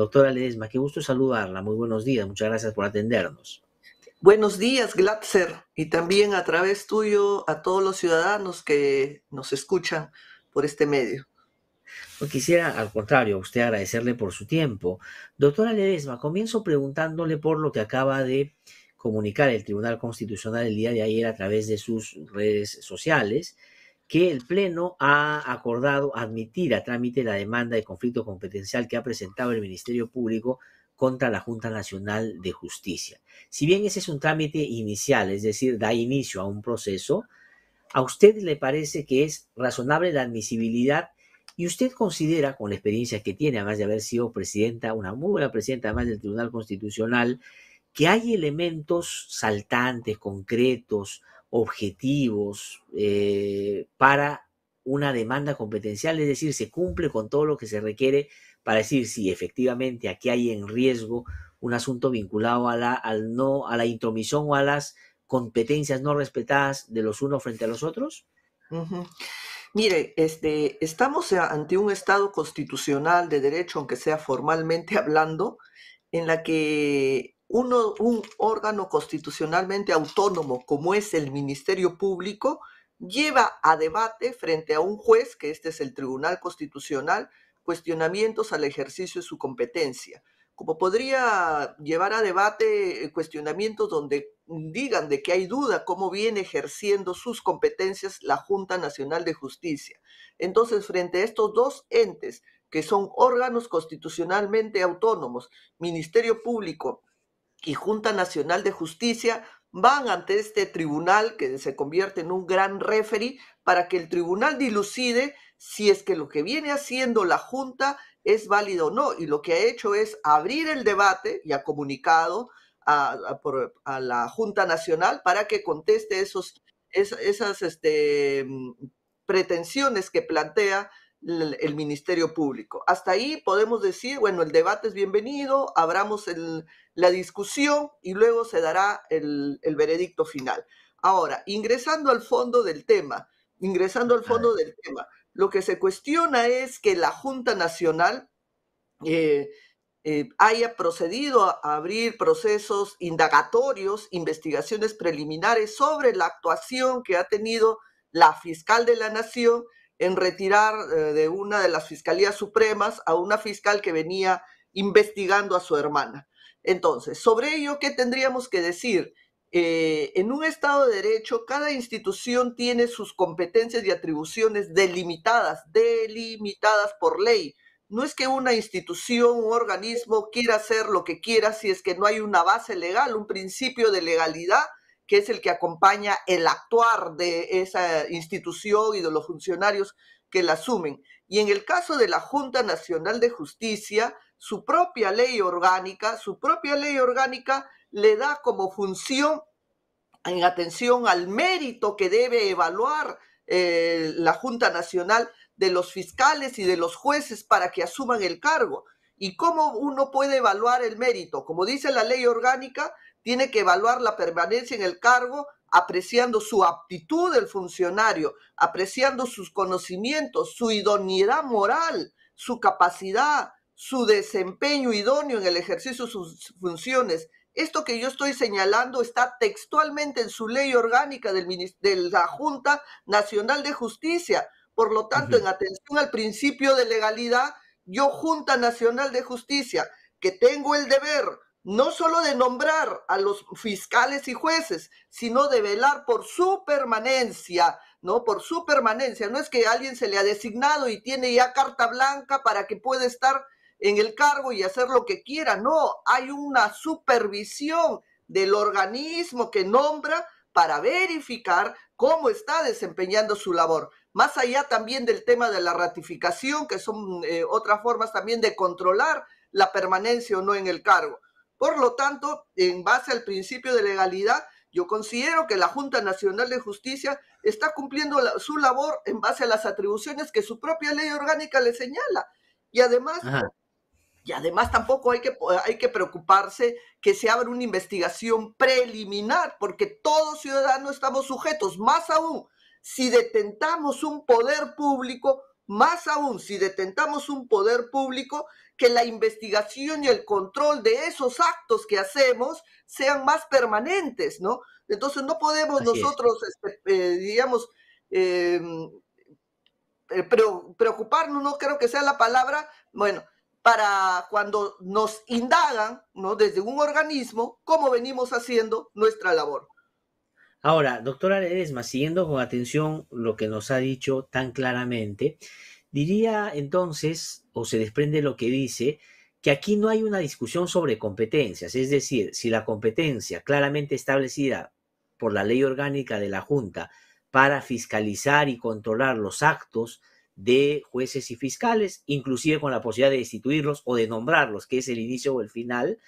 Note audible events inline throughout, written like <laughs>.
Doctora Ledesma, qué gusto saludarla. Muy buenos días. Muchas gracias por atendernos. Buenos días, Glatzer, y también a través tuyo a todos los ciudadanos que nos escuchan por este medio. quisiera, al contrario, a usted agradecerle por su tiempo. Doctora Ledesma, comienzo preguntándole por lo que acaba de comunicar el Tribunal Constitucional el día de ayer a través de sus redes sociales que el Pleno ha acordado admitir a trámite la demanda de conflicto competencial que ha presentado el Ministerio Público contra la Junta Nacional de Justicia. Si bien ese es un trámite inicial, es decir, da inicio a un proceso, a usted le parece que es razonable la admisibilidad y usted considera, con la experiencia que tiene, además de haber sido presidenta, una muy buena presidenta, además del Tribunal Constitucional, que hay elementos saltantes, concretos, objetivos eh, para una demanda competencial, es decir, se cumple con todo lo que se requiere para decir si efectivamente aquí hay en riesgo un asunto vinculado a la, al no, a la intromisión o a las competencias no respetadas de los unos frente a los otros? Mire, este, estamos ante un Estado constitucional de derecho, aunque sea formalmente hablando, en la que un órgano constitucionalmente autónomo como es el Ministerio Público lleva a debate frente a un juez, que este es el Tribunal Constitucional, cuestionamientos al ejercicio de su competencia. Como podría llevar a debate eh, cuestionamientos donde digan de que hay duda cómo viene ejerciendo sus competencias la Junta Nacional de Justicia. Entonces, frente a estos dos entes, que son órganos constitucionalmente autónomos, Ministerio Público y Junta Nacional de Justicia van ante este tribunal que se convierte en un gran referee para que el tribunal dilucide si es que lo que viene haciendo la Junta es válido o no. Y lo que ha hecho es abrir el debate y ha comunicado a, la Junta Nacional para que conteste esos, esas este, mm, pretensiones que plantea el, Ministerio Público. Hasta ahí podemos decir, bueno, el debate es bienvenido, abramos la discusión y luego se dará el, veredicto final. Ahora, ingresando al fondo del tema, ingresando al fondo del tema, lo que se cuestiona es que la Junta Nacional eh, eh, haya procedido a abrir procesos indagatorios, investigaciones preliminares sobre la actuación que ha tenido la fiscal de la Nación en retirar eh, de una de las fiscalías supremas a una fiscal que venía investigando a su hermana. Entonces, sobre ello, ¿qué tendríamos que decir? Eh, en un Estado de Derecho, cada institución tiene sus competencias y atribuciones delimitadas, delimitadas por ley. No es que una institución, un organismo quiera hacer lo que quiera si es que no hay una base legal, un principio de legalidad que es el que acompaña el actuar de esa institución y de los funcionarios que la asumen. Y en el caso de la Junta Nacional de Justicia, su propia ley orgánica, su propia ley orgánica le da como función en atención al mérito que debe evaluar eh, la Junta Nacional de los fiscales y de los jueces para que asuman el cargo. ¿Y cómo uno puede evaluar el mérito? Como dice la ley orgánica, tiene que evaluar la permanencia en el cargo apreciando su aptitud del funcionario, apreciando sus conocimientos, su idoneidad moral, su capacidad, su desempeño idóneo en el ejercicio de sus funciones. Esto que yo estoy señalando está textualmente en su ley orgánica de la Junta Nacional de Justicia. Por lo tanto, en atención al principio de legalidad, yo Junta Nacional de Justicia, que tengo el deber no solo de nombrar a los fiscales y jueces, sino de velar por su permanencia, ¿no? Por su permanencia. No es que alguien se le ha designado y tiene ya carta blanca para que pueda estar en el cargo y hacer lo que quiera. No, hay una supervisión del organismo que nombra para verificar cómo está desempeñando su labor. Más allá también del tema de la ratificación, que son eh, otras formas también de controlar la permanencia o no en el cargo. Por lo tanto, en base al principio de legalidad, yo considero que la Junta Nacional de Justicia está cumpliendo su labor en base a las atribuciones que su propia ley orgánica le señala. Y además, y además tampoco hay que, hay que preocuparse que se abra una investigación preliminar, porque todos ciudadanos estamos sujetos, más aún si detentamos un poder público más aún si detentamos un poder público, que la investigación y el control de esos actos que hacemos sean más permanentes, ¿no? Entonces no podemos nosotros, este, eh, digamos, em, eh, preocuparnos, no creo que sea la palabra, bueno, para cuando nos indagan, ¿no? Desde un organismo, cómo venimos haciendo nuestra labor. Ahora, doctora Ledesma, siguiendo con atención lo que nos ha dicho tan claramente, diría entonces, o se desprende lo que dice, que aquí no hay una discusión sobre competencias, es decir, si la competencia claramente establecida por la ley orgánica de la Junta para fiscalizar y controlar los actos de jueces y fiscales, inclusive con la posibilidad de destituirlos o de nombrarlos, que es el inicio o el final,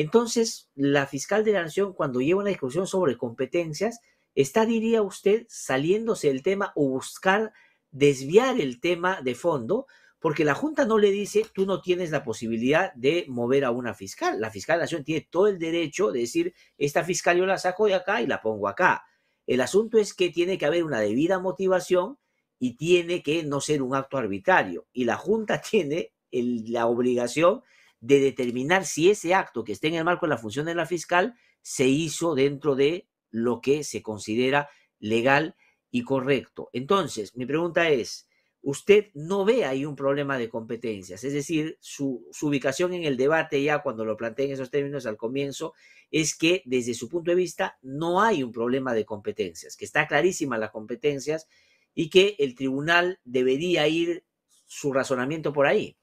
entonces, la fiscal de la Nación, cuando lleva una discusión sobre competencias, está, diría usted, saliéndose del tema o buscar desviar el tema de fondo, porque la Junta no le dice, tú no tienes la posibilidad de mover a una fiscal. La fiscal de la Nación tiene todo el derecho de decir, esta fiscal yo la saco de acá y la pongo acá. El asunto es que tiene que haber una debida motivación y tiene que no ser un acto arbitrario. Y la Junta <laughs> tiene la obligación de determinar si ese acto que está en el marco de la función de la fiscal se hizo dentro de lo que se considera legal y correcto. Entonces, mi pregunta es, usted no ve ahí un problema de competencias, es decir, su, ubicación en el debate ya cuando lo planteé en esos términos al comienzo es que desde su punto de vista no hay un problema de competencias, que está clarísima las competencias y que el tribunal debería ir su razonamiento por ahí.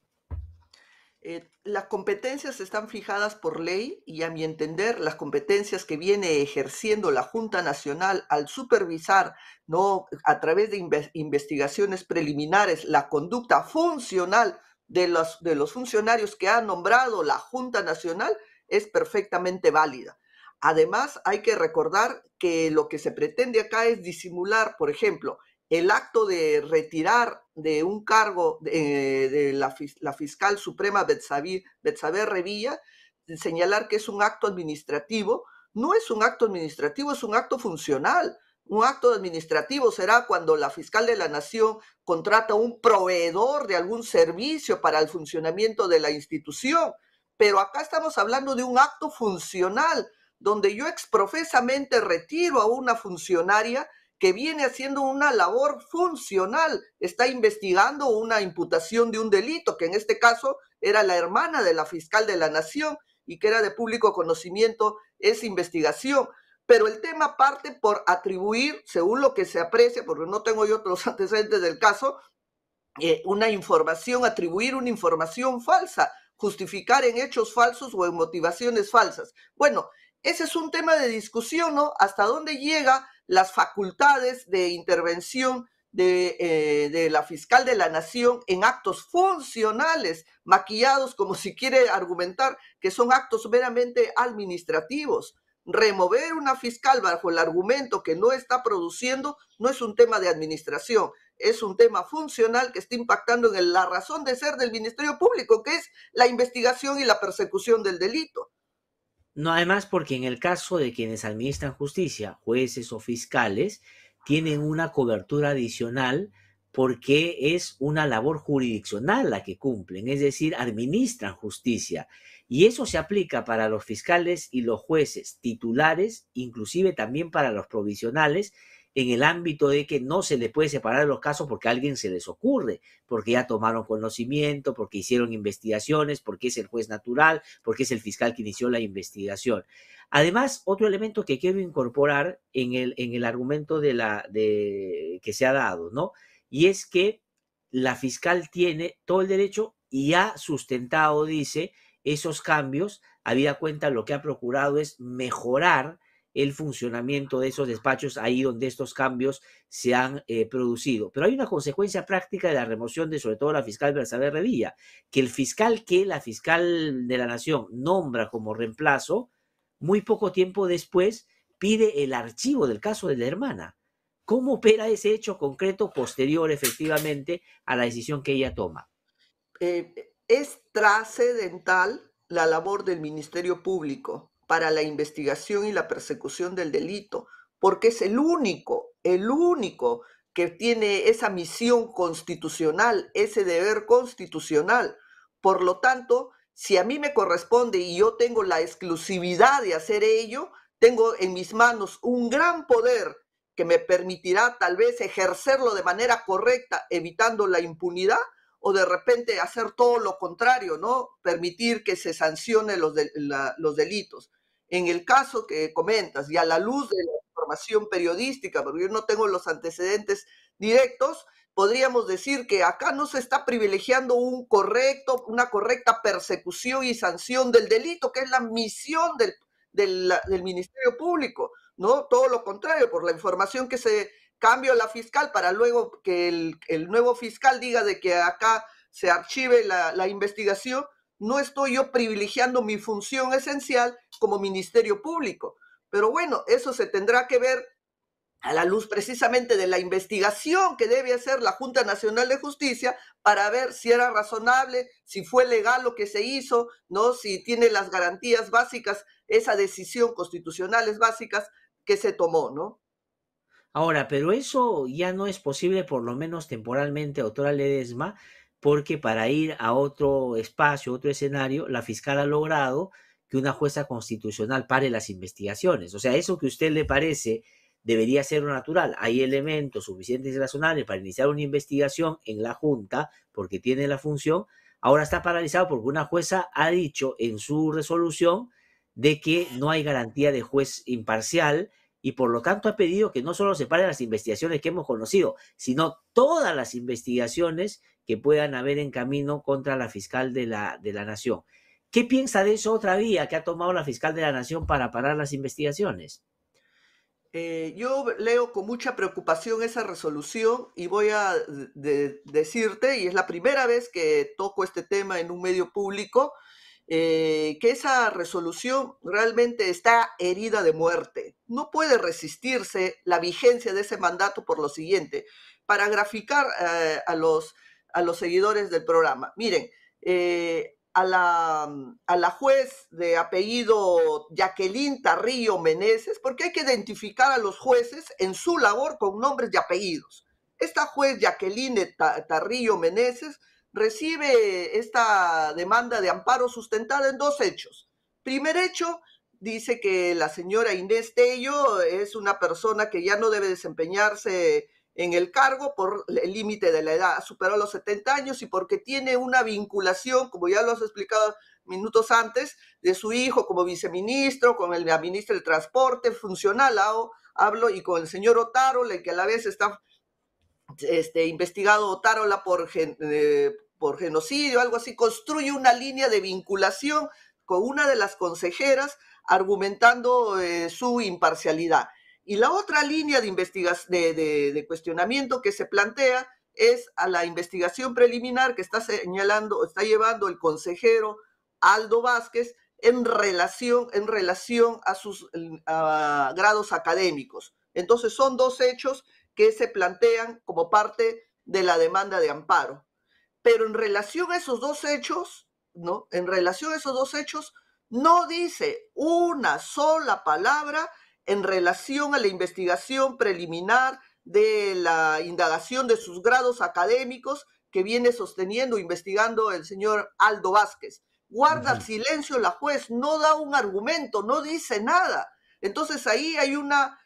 Eh, las competencias están fijadas por ley y a mi entender las competencias que viene ejerciendo la Junta Nacional al supervisar ¿no? a través de investigaciones preliminares la conducta funcional de los, de los funcionarios que ha nombrado la Junta Nacional es perfectamente válida. Además, hay que recordar que lo que se pretende acá es disimular, por ejemplo, el acto de retirar de un cargo de, eh, la, fiscal suprema Betzaber Revilla, señalar que es un acto administrativo, no es un acto administrativo, es un acto funcional. Un acto administrativo será cuando la fiscal de la nación contrata un proveedor de algún servicio para el funcionamiento de la institución. Pero acá estamos hablando de un acto funcional, donde yo exprofesamente retiro a una funcionaria que viene haciendo una labor funcional, está investigando una imputación de un delito, que en este caso era la hermana de la fiscal de la nación y que era de público conocimiento esa investigación. Pero el tema parte por atribuir, según lo que se aprecia, porque no tengo yo otros <laughs> antecedentes del caso, eh, una información, atribuir una información falsa, justificar en hechos falsos o en motivaciones falsas. Bueno, ese es un tema de discusión, ¿no? Hasta dónde llega las facultades de intervención de, eh, de, la fiscal de la nación en actos funcionales, maquillados como si quiere argumentar que son actos meramente administrativos. Remover una fiscal bajo el argumento que no está produciendo no es un tema de administración, es un tema funcional que está impactando en la razón de ser del Ministerio Público, que es la investigación y la persecución del delito. No, además, porque en el caso de quienes administran justicia, jueces o fiscales, tienen una cobertura adicional porque es una labor jurisdiccional la que cumplen, es decir, administran justicia. Y eso se aplica para los fiscales y los jueces titulares, inclusive también para los provisionales en el ámbito de que no se le puede separar los casos porque alguien se les ocurre, porque ya tomaron conocimiento, porque hicieron investigaciones, porque es el juez natural, porque es el fiscal que inició la investigación. Además, otro elemento que quiero incorporar en el, en el argumento de la, de, que se ha dado, ¿no? Y es que la fiscal tiene todo el derecho y ha sustentado, dice, esos cambios, vida cuenta lo que ha procurado es mejorar el funcionamiento de esos despachos ahí donde estos cambios se han eh, producido. Pero hay una consecuencia práctica de la remoción de sobre todo la fiscal Bersabe Revilla, que el fiscal que la fiscal de la Nación nombra como reemplazo, muy poco tiempo después pide el archivo del caso de la hermana. ¿Cómo opera ese hecho concreto posterior efectivamente a la decisión que ella toma? Eh, es trascendental la labor del Ministerio Público para la investigación y la persecución del delito, porque es el único, el único que tiene esa misión constitucional, ese deber constitucional. Por lo tanto, si a mí me corresponde y yo tengo la exclusividad de hacer ello, tengo en mis manos un gran poder que me permitirá tal vez ejercerlo de manera correcta, evitando la impunidad, o de repente hacer todo lo contrario, ¿no? Permitir que se sancione los, los delitos. En el caso que comentas y a la luz de la información periodística, porque yo no tengo los antecedentes directos, podríamos decir que acá no se está privilegiando un correcto, una correcta persecución y sanción del delito, que es la misión del, Ministerio Público, ¿no? Todo lo contrario, por la información que se cambió la fiscal para luego que el, nuevo fiscal diga de que acá se archive la investigación, no estoy yo privilegiando mi función esencial como Ministerio Público. Pero bueno, eso se tendrá que ver a la luz precisamente de la investigación que debe hacer la Junta Nacional de Justicia para ver si era razonable, si fue legal lo que se hizo, ¿no? si tiene las garantías básicas, esa decisión constitucionales básicas que se tomó, ¿no? Ahora, pero eso ya no es posible, por lo menos temporalmente, doctora Ledesma, porque para ir a otro espacio, otro escenario, la fiscal ha logrado que una jueza constitucional pare las investigaciones. O sea, eso que a usted le parece debería ser lo natural. Hay elementos suficientes y razonables para iniciar una investigación en la Junta, porque tiene la función, ahora está paralizado porque una jueza ha dicho en su resolución de que no hay garantía de juez imparcial y por lo tanto ha pedido que no solo se paren las investigaciones que hemos conocido, sino todas las investigaciones que puedan haber en camino contra la fiscal de la, de la nación. ¿Qué piensa de eso otra vía que ha tomado la fiscal de la nación para parar las investigaciones? Eh, yo leo con mucha preocupación esa resolución y voy a decirte, y es la primera vez que toco este tema en un medio público, eh, que esa resolución realmente está herida de muerte. No puede resistirse la vigencia de ese mandato por lo siguiente. Para graficar eh, a los a los seguidores del programa. Miren, eh, a, la, a la juez de apellido Jacqueline Tarrillo Meneses, porque hay que identificar a los jueces en su labor con nombres y apellidos. Esta juez Jacqueline Tarrillo Meneses recibe esta demanda de amparo sustentada en dos hechos. Primer hecho, dice que la señora Inés Tello es una persona que ya no debe desempeñarse en el cargo por el límite de la edad, superó los 70 años y porque tiene una vinculación, como ya lo has explicado minutos antes, de su hijo como viceministro, con el, ministro del de Transporte, funcional, hablo, y con el señor el que a la vez está este, investigado Otárola por, eh, por genocidio, algo así, construye una línea de vinculación con una de las consejeras argumentando eh, su imparcialidad. Y la otra línea de, de, cuestionamiento que se plantea es a la investigación preliminar que está señalando, está llevando el consejero Aldo Vázquez en relación, en relación a sus grados académicos. Entonces son dos hechos que se plantean como parte de la demanda de amparo. Pero en relación a esos dos hechos, ¿no? En relación a esos dos hechos, no dice una sola palabra en relación a la investigación preliminar de la indagación de sus grados académicos que viene sosteniendo, investigando el señor Aldo Vázquez. Guarda el silencio la juez, no da un argumento, no dice nada. Entonces ahí hay una,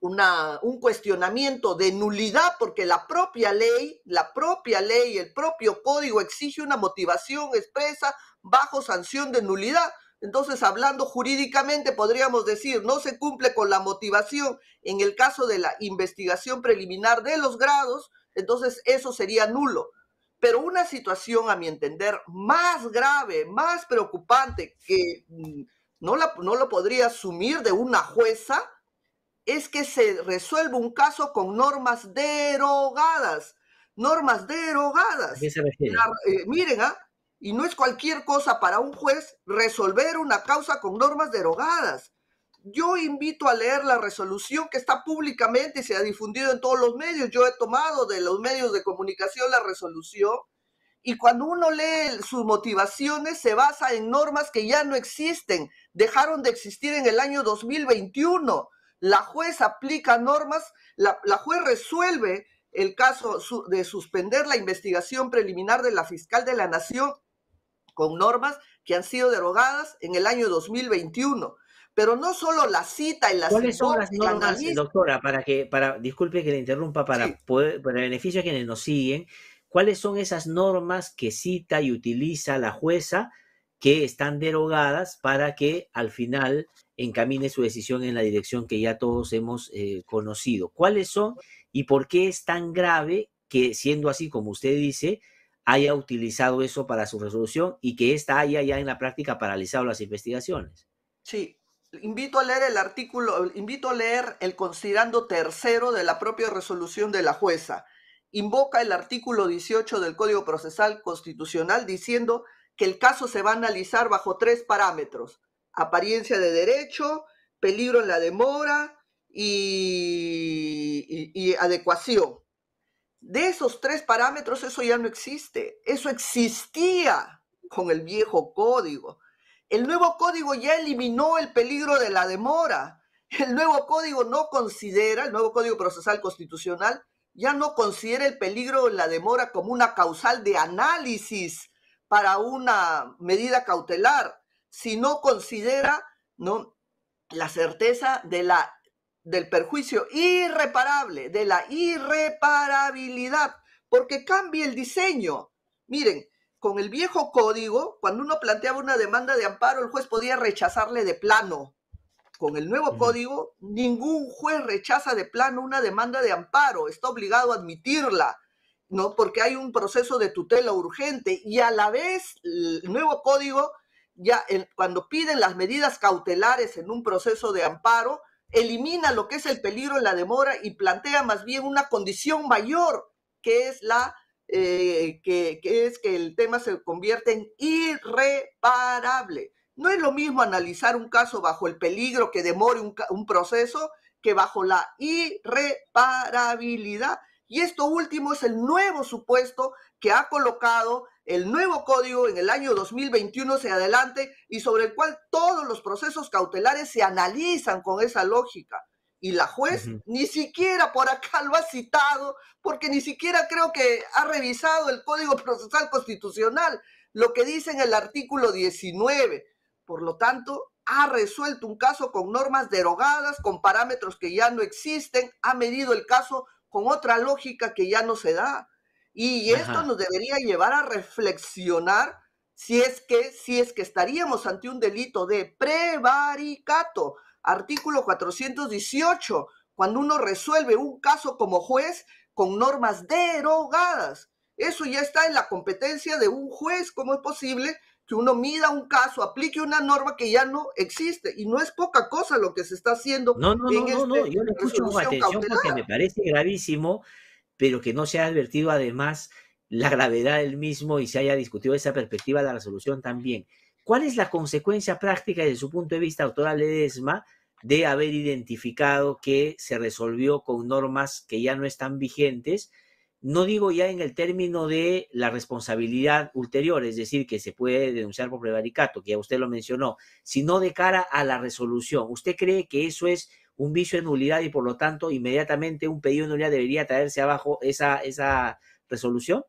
un cuestionamiento de nulidad porque la propia ley, la propia ley, el propio código exige una motivación expresa bajo sanción de nulidad. Entonces, hablando jurídicamente, podríamos decir, no se cumple con la motivación en el caso de la investigación preliminar de los grados, entonces eso sería nulo. Pero una situación, a mi entender, más grave, más preocupante, que mm, no, lo podría asumir de una jueza, es que se resuelva un caso con normas derogadas. Normas derogadas. Eh, miren, ¿ah? Y no es cualquier cosa para un juez resolver una causa con normas derogadas. Yo invito a leer la resolución que está públicamente y se ha difundido en todos los medios. Yo he tomado de los medios de comunicación la resolución y cuando uno lee sus motivaciones se basa en normas que ya no existen, dejaron de existir en el año 2021. La juez aplica normas, la, la juez resuelve el caso de suspender la investigación preliminar de la fiscal de la nación con normas que han sido derogadas en el año 2021. Pero no solo la cita y la ¿Cuáles son las normas, doctora, para que, para, disculpe que le interrumpa, para, poder, para beneficio a quienes nos siguen, ¿cuáles son esas normas que cita y utiliza la jueza que están derogadas para que al final encamine su decisión en la dirección que ya todos hemos eh, conocido. ¿Cuáles son y por qué es tan grave que, siendo así como usted dice, haya utilizado eso para su resolución y que ésta haya ya en la práctica paralizado las investigaciones. Sí, invito a leer el artículo, invito a leer el considerando tercero de la propia resolución de la jueza. Invoca el artículo 18 del Código Procesal Constitucional diciendo que el caso se va a analizar bajo tres parámetros. Apariencia de derecho, peligro en la demora y, y adecuación de esos tres parámetros, eso ya no existe. Eso existía con el viejo código. El nuevo código ya eliminó el peligro de la demora. El nuevo código no considera, el nuevo código procesal constitucional, ya no considera el peligro de la demora como una causal de análisis para una medida cautelar, sino considera ¿no? la certeza de la del perjuicio irreparable, de la irreparabilidad, porque cambia el diseño. Miren, con el viejo código, cuando uno planteaba una demanda de amparo, el juez podía rechazarle de plano. Con el nuevo código, ningún juez rechaza de plano una demanda de amparo, está obligado a admitirla, ¿no? Porque hay un proceso de tutela urgente y a la vez el nuevo código, ya cuando piden las medidas cautelares en un proceso de amparo, elimina lo que es el peligro en la demora y plantea más bien una condición mayor, que es la eh, que, es que el tema se convierte en irreparable. No es lo mismo analizar un caso bajo el peligro que demore un proceso que bajo la irreparabilidad. Y esto último es el nuevo supuesto que ha colocado el nuevo código en el año 2021 se adelante y sobre el cual todos los procesos cautelares se analizan con esa lógica. Y la juez ni siquiera por acá lo ha citado, porque ni siquiera creo que ha revisado el Código Procesal Constitucional, lo que dice en el artículo 19. Por lo tanto, ha resuelto un caso con normas derogadas, con parámetros que ya no existen, ha medido el caso con otra lógica que ya no se da. Y esto nos debería llevar a reflexionar si es que si es que estaríamos ante un delito de prevaricato, artículo 418, cuando uno resuelve un caso como juez con normas derogadas. Eso ya está en la competencia de un juez, ¿cómo es posible que uno mida un caso, aplique una norma que ya no existe. Y no es poca cosa lo que se está haciendo. No, no, no, no, yo le escucho con atención me parece gravísimo pero que no se ha advertido además la gravedad del mismo y se haya discutido esa perspectiva de la resolución también. ¿Cuál es la consecuencia práctica desde su punto de vista, doctora Ledesma, de haber identificado que se resolvió con normas que ya no están vigentes? No digo ya en el término de la responsabilidad ulterior, es decir, que se puede denunciar por prevaricato, que ya usted lo mencionó, sino de cara a la resolución. ¿Usted cree que eso es un vicio de nulidad y por lo tanto inmediatamente un pedido de nulidad debería traerse abajo esa, esa resolución?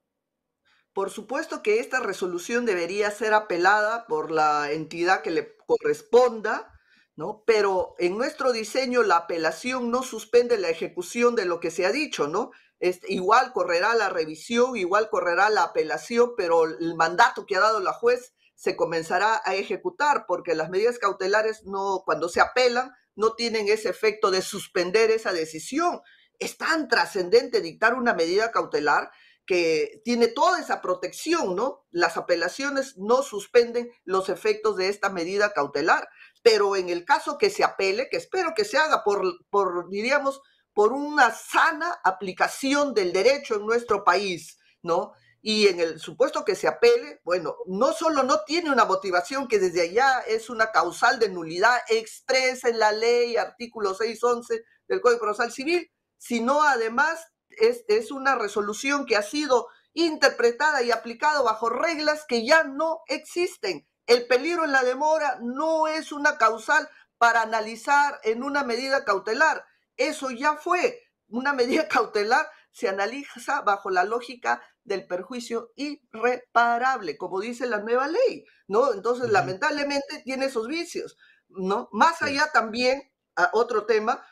Por supuesto que esta resolución debería ser apelada por la entidad que le corresponda, ¿no? Pero en nuestro diseño la apelación no suspende la ejecución de lo que se ha dicho, ¿no? Es, igual correrá la revisión, igual correrá la apelación, pero el mandato que ha dado la juez se comenzará a ejecutar porque las medidas cautelares no, cuando se apelan, no tienen ese efecto de suspender esa decisión. Es tan trascendente dictar una medida cautelar que tiene toda esa protección, ¿no? Las apelaciones no suspenden los efectos de esta medida cautelar, pero en el caso que se apele, que espero que se haga por, por diríamos, por una sana aplicación del derecho en nuestro país, ¿no? y en el supuesto que se apele, bueno, no solo no tiene una motivación que desde allá es una causal de nulidad expresa en la ley, artículo 611 del Código Procesal Civil, sino además es, es una resolución que ha sido interpretada y aplicada bajo reglas que ya no existen. El peligro en la demora no es una causal para analizar en una medida cautelar. Eso ya fue. Una medida <laughs> cautelar se analiza bajo la lógica del perjuicio irreparable, como dice la nueva ley, ¿no? Entonces, lamentablemente tiene esos vicios, ¿no? Más allá también, a ah, otro tema,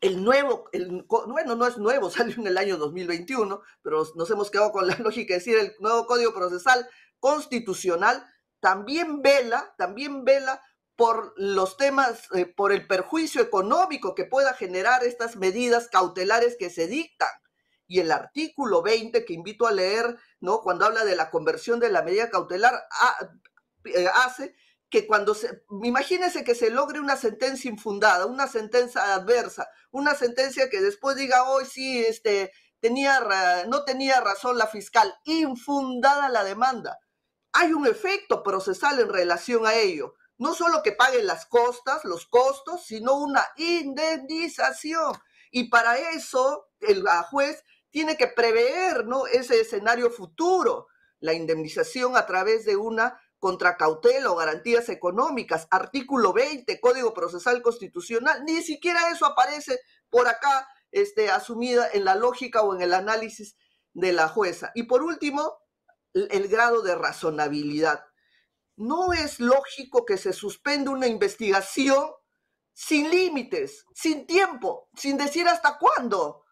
el nuevo, el, bueno, no es nuevo, <laughs> salió en el año 2021, pero nos hemos quedado con la lógica de decir el nuevo Código Procesal Constitucional también vela, también vela por los temas, eh, por el perjuicio económico que pueda generar estas medidas cautelares que se dictan, y el artículo 20 que invito a leer, ¿no? Cuando habla de la conversión de la medida cautelar, eh, hace que cuando se, imagínense que se logre una sentencia infundada, una sentencia adversa, una sentencia que después diga, hoy sí, este, tenía, no tenía razón la fiscal, infundada la demanda. Hay un efecto procesal en relación a ello. No solo que paguen las costas, los costos, sino una indemnización. Y para eso el juez tiene que prever ¿no? ese escenario futuro, la indemnización a través de una contracautela o garantías económicas, artículo 20, Código Procesal Constitucional, ni siquiera eso aparece por acá este, asumida en la lógica o en el análisis de la jueza. Y por último, el grado de razonabilidad. No es lógico que se suspenda una investigación sin límites, sin tiempo, sin decir hasta cuándo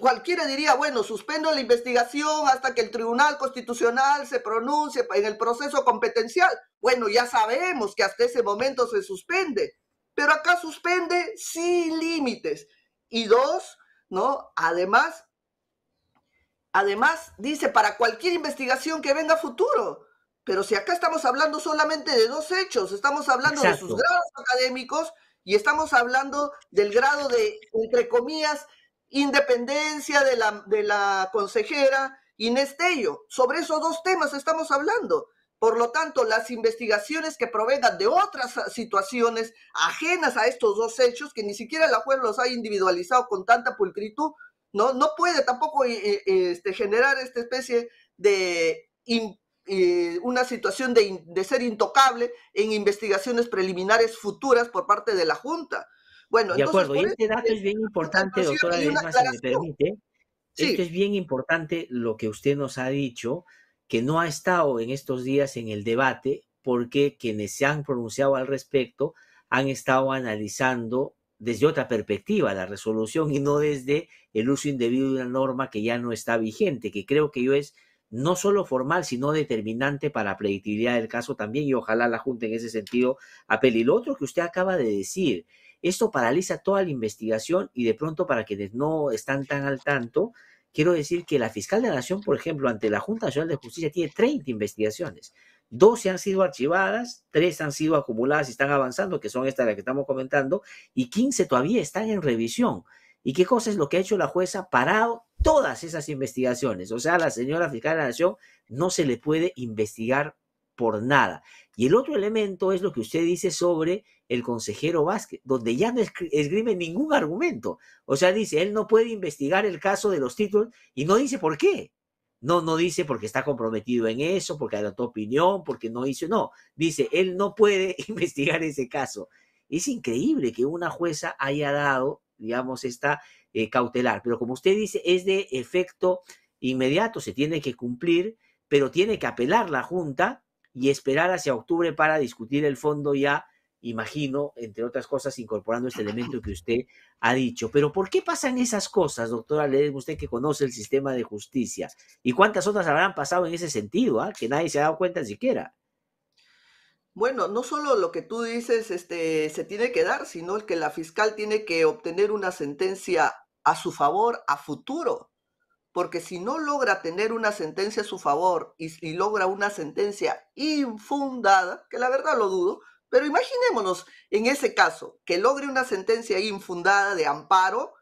cualquiera diría, bueno, suspendo la investigación hasta que el Tribunal Constitucional se pronuncie en el proceso competencial. Bueno, ya sabemos que hasta ese momento se suspende, pero acá suspende sin límites. Y dos, ¿no? Además, además dice para cualquier investigación que venga futuro. Pero si acá estamos hablando solamente de dos hechos, estamos hablando de sus grados académicos y estamos hablando del grado de, entre comillas, independencia de la, consejera Inestello. Sobre esos dos temas estamos hablando. Por lo tanto, las investigaciones que provengan de otras situaciones ajenas a estos dos hechos, que ni siquiera la juez los ha individualizado con tanta pulcritud, no, no puede tampoco eh, eh, este, generar esta especie de eh, una situación de ser intocable en investigaciones preliminares futuras por parte de la Junta. Bueno, de acuerdo, y este dato es bien importante, doctora si me permite. Esto es bien importante lo que usted nos ha dicho, que no ha estado en estos días en el debate, porque quienes se han pronunciado al respecto han estado analizando desde otra perspectiva la resolución y no desde el uso indebido de una norma que ya no está vigente, que creo que yo es no solo formal, sino determinante para la predictibilidad del caso también, y ojalá la Junta en ese sentido apele. Y lo otro que usted acaba de decir, esto paraliza toda la investigación y de pronto para quienes no están tan al tanto, quiero decir que la fiscal de la Nación, por ejemplo, ante la Junta Nacional de Justicia tiene 30 investigaciones. 12 han sido archivadas, 3 han sido acumuladas y están avanzando, que son estas las que estamos comentando, y 15 todavía están en revisión. ¿Y qué cosa es lo que ha hecho la jueza? Parado todas esas investigaciones. O sea, la señora fiscal de la Nación no se le puede investigar por nada. Y el otro elemento es lo que usted dice sobre el consejero Vázquez, donde ya no esgrime ningún argumento. O sea, dice, él no puede investigar el caso de los títulos y no dice por qué. No, no dice porque está comprometido en eso, porque dado opinión, porque no hizo, no. Dice, él no puede <laughs> investigar ese caso. Es increíble que una jueza haya dado, digamos, esta eh, cautelar, pero como usted dice, es de efecto inmediato, se tiene que cumplir, pero tiene que apelar la Junta y esperar hacia octubre para discutir el fondo ya imagino, entre otras cosas, incorporando este elemento que usted ha dicho. Pero ¿por qué pasan esas cosas, doctora Ledesma, usted que conoce el sistema de justicia? ¿Y cuántas otras habrán pasado en ese sentido, ah? que nadie se ha dado cuenta siquiera? Bueno, no solo lo que tú dices este, se tiene que dar, sino que la fiscal tiene que obtener una sentencia a su favor a futuro. Porque si no logra tener una sentencia a su favor y logra una sentencia infundada, que la verdad lo dudo, pero imaginémonos en ese caso que logre una sentencia infundada de amparo,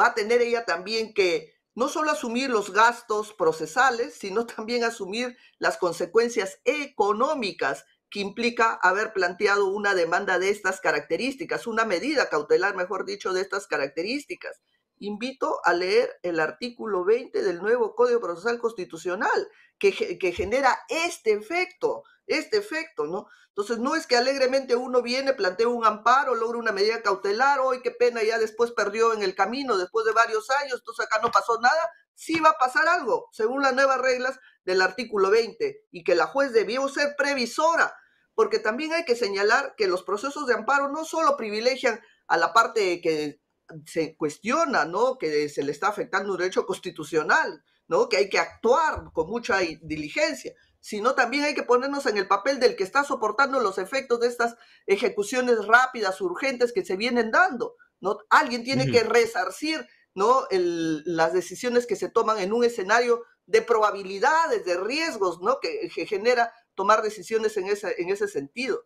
va a tener ella también que no solo asumir los gastos procesales, sino <laughs> también asumir las consecuencias económicas que implica haber planteado una demanda de estas características, una medida cautelar, mejor dicho, de estas características invito a leer el artículo 20 del nuevo Código Procesal Constitucional, que, genera este efecto, este efecto, ¿no? Entonces, no es que alegremente uno viene, plantea un amparo, logra una medida cautelar, hoy qué pena, ya después perdió en el camino, después de varios años, entonces acá no pasó nada, sí va a pasar algo, según las nuevas reglas del artículo 20, y que la juez debió ser previsora, porque también hay que señalar que los procesos de amparo no solo privilegian a la parte que se cuestiona, ¿no? Que se le está afectando un derecho constitucional, ¿no? Que hay que actuar con mucha diligencia, sino también hay que ponernos en el papel del que está soportando los efectos de estas ejecuciones rápidas, urgentes que se vienen dando, ¿no? Alguien tiene que resarcir, ¿no? las decisiones que se toman en un escenario de probabilidades, de riesgos, ¿no? Que, genera tomar decisiones en ese, en ese sentido.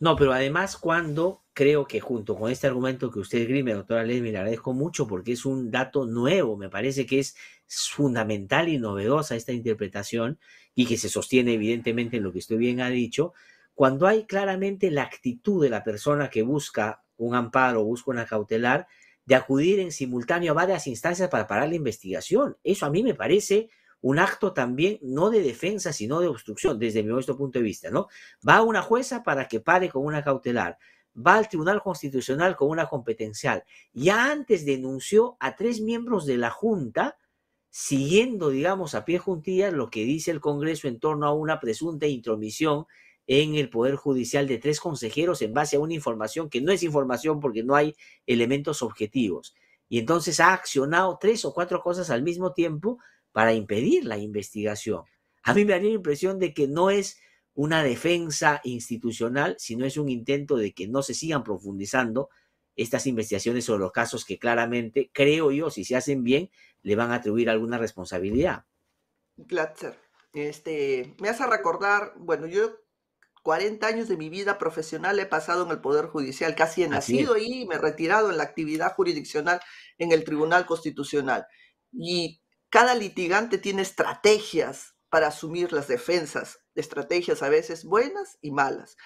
No, pero además cuando creo que junto con este argumento que usted grime, doctora Lesmi, le agradezco mucho porque es un dato nuevo, me parece que es fundamental y novedosa esta interpretación y que se sostiene evidentemente en lo que usted bien ha dicho, cuando hay claramente la actitud de la persona que busca un amparo, o busca una cautelar, de acudir en simultáneo a varias instancias para parar la investigación. Eso a mí me parece un acto también no de defensa, sino de obstrucción, desde mi punto de vista, ¿no? Va a una jueza para que pare con una cautelar va al Tribunal Constitucional con una competencial. Ya antes denunció a tres miembros de la Junta, siguiendo, digamos, a pie juntillas lo que dice el Congreso en torno a una presunta intromisión en el Poder Judicial de tres consejeros en base a una información que no es información porque no hay elementos objetivos. Y entonces ha accionado tres o cuatro cosas al mismo tiempo para impedir la investigación. A mí me da la impresión de que no es una defensa institucional, si no es un intento de que no se sigan profundizando estas investigaciones sobre los casos que claramente, creo yo, si se hacen bien, le van a atribuir alguna responsabilidad. Glatzer, este, me hace recordar, bueno, yo 40 años de mi vida profesional he pasado en el Poder Judicial, casi he nacido ahí y me he retirado en la actividad jurisdiccional en el Tribunal Constitucional. Y cada litigante tiene estrategias para asumir las defensas, estrategias a veces buenas y malas.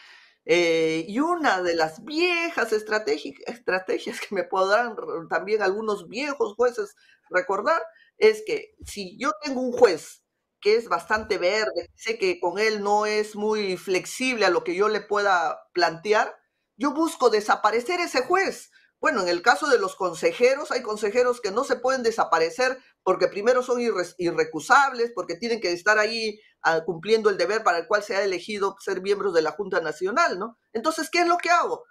Eh, y una de las viejas estrategias que me podrán también algunos viejos jueces recordar es que si yo tengo un juez que es bastante verde, sé que con él no es muy flexible a lo que yo le pueda plantear, yo busco desaparecer ese juez bueno, en el caso de los consejeros, hay consejeros que no se pueden desaparecer porque primero son irrecusables, porque tienen que estar ahí ah, cumpliendo el deber para el cual se ha elegido ser miembros de la Junta Nacional, ¿no? Entonces, ¿qué es lo que hago?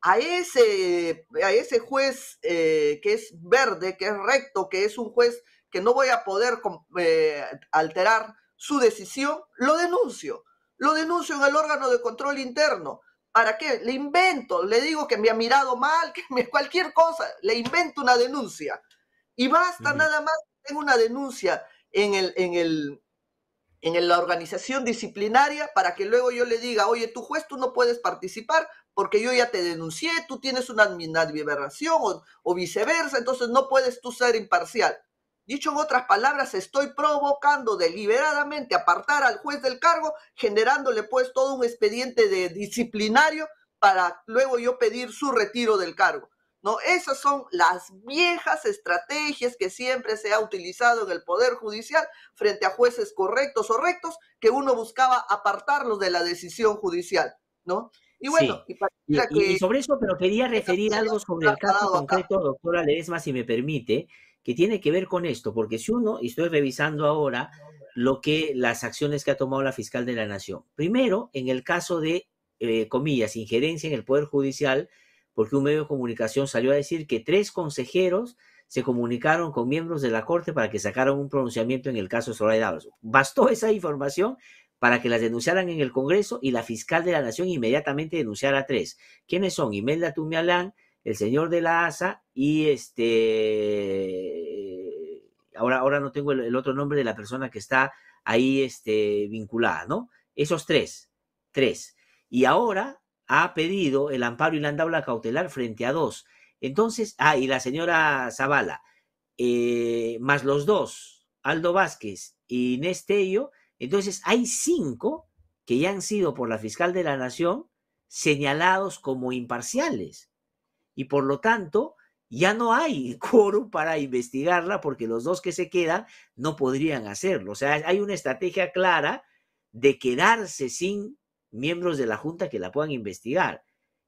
A ese, a ese juez eh, que es verde, que es recto, que es un juez que no voy a poder eh, alterar su decisión, lo denuncio. Lo denuncio en el órgano de control interno ¿Para qué? Le invento, le digo que me ha mirado mal, <laughs> que me, cualquier cosa, le invento una denuncia. Y basta nada más que una denuncia en, el, en, el, en la organización disciplinaria para que luego yo le diga, oye, tu juez, tú no puedes participar porque yo ya te denuncié, tú tienes una admiración o viceversa, entonces no puedes tú ser imparcial. Dicho en otras palabras, estoy provocando deliberadamente apartar al juez del cargo, generándole pues todo un expediente de disciplinario para luego yo pedir su retiro del cargo. No, esas son las viejas estrategias que siempre se ha utilizado en el poder judicial frente a jueces correctos o rectos que uno buscaba apartarlos de la decisión judicial, ¿no? Y bueno, y, que... sobre eso, pero quería referir algo sobre el caso concreto, doctora si me permite, que tiene que ver con esto, porque si uno, y estoy revisando ahora lo que las acciones que ha tomado la fiscal de la Nación. Primero, en el caso de, eh, comillas, injerencia en el Poder Judicial, porque un medio de comunicación salió a decir que tres consejeros se comunicaron con miembros de la Corte para que sacaran un pronunciamiento en el caso Soraya Bastó esa información para que las denunciaran en el Congreso y la fiscal de la Nación inmediatamente denunciara a tres. ¿Quiénes son? Imelda Tumialán, el Señor de la Asa y este, ahora, ahora no tengo el, otro nombre de la persona que está ahí este, vinculada, ¿no? Esos tres, tres. Y ahora ha pedido el amparo y la andabla cautelar frente a dos. Entonces, ah, y la señora Zavala, eh, más los dos, Aldo Vázquez y Inés entonces hay cinco que ya han sido por la fiscal de la Nación señalados como imparciales y por lo tanto ya no hay <laughs> quórum para investigarla porque los dos que se quedan no podrían hacerlo. O sea, hay una estrategia clara de quedarse sin miembros de la Junta que la puedan investigar.